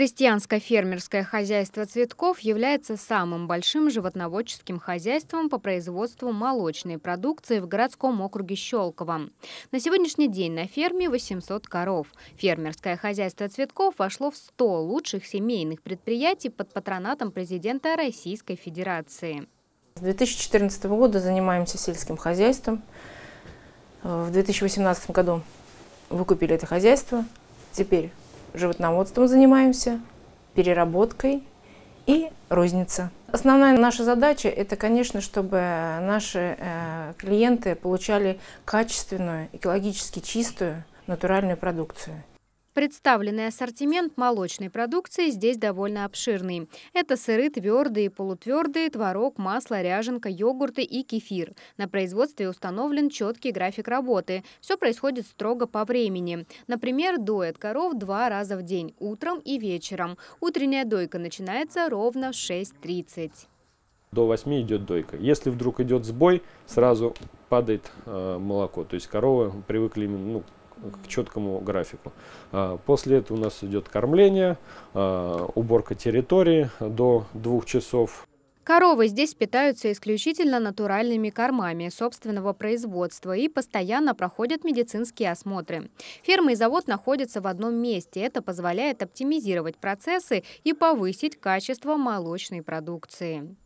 Крестьянско-фермерское хозяйство цветков является самым большим животноводческим хозяйством по производству молочной продукции в городском округе Щелково. На сегодняшний день на ферме 800 коров. Фермерское хозяйство цветков вошло в 100 лучших семейных предприятий под патронатом президента Российской Федерации. С 2014 года занимаемся сельским хозяйством. Э, в 2018 году выкупили это хозяйство. Теперь животноводством занимаемся, переработкой и розница. Основная наша задача – это, конечно, чтобы наши э, клиенты получали качественную, экологически чистую натуральную продукцию. Представленный ассортимент молочной продукции здесь довольно обширный. Это сыры твердые, полутвердые, творог, масло, ряженка, йогурты и кефир. На производстве установлен четкий график работы. Все происходит строго по времени. Например, доят коров два раза в день, утром и вечером. Утренняя дойка начинается ровно в 6.30. До 8 идет дойка. Если вдруг идет сбой, сразу падает э, молоко. То есть коровы привыкли именно ну, к четкому графику. А, после этого у нас идет кормление, а, уборка территории до двух часов. Коровы здесь питаются исключительно натуральными кормами собственного производства и постоянно проходят медицинские осмотры. Ферма и завод находятся в одном месте. Это позволяет оптимизировать процессы и повысить качество молочной продукции.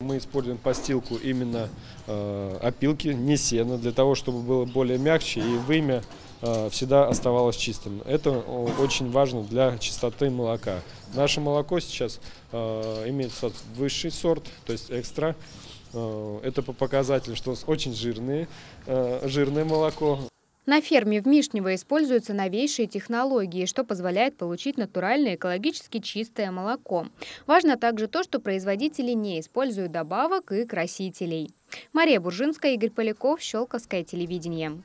Мы используем постилку именно э, опилки, не сена, для того, чтобы было более мягче и вымя Э, всегда оставалось чистым. Это очень важно для чистоты молока. Наше молоко сейчас э, имеет высший сорт, то есть экстра. Э, это по показателю, что очень жирные, жирное молоко. На ферме в Мишнево используются новейшие технологии, что позволяет получить натуральное экологически чистое молоко. Важно также то, что производители не используют добавок и красителей. Мария Буржинская, Игорь Поляков, Щелковское телевидение.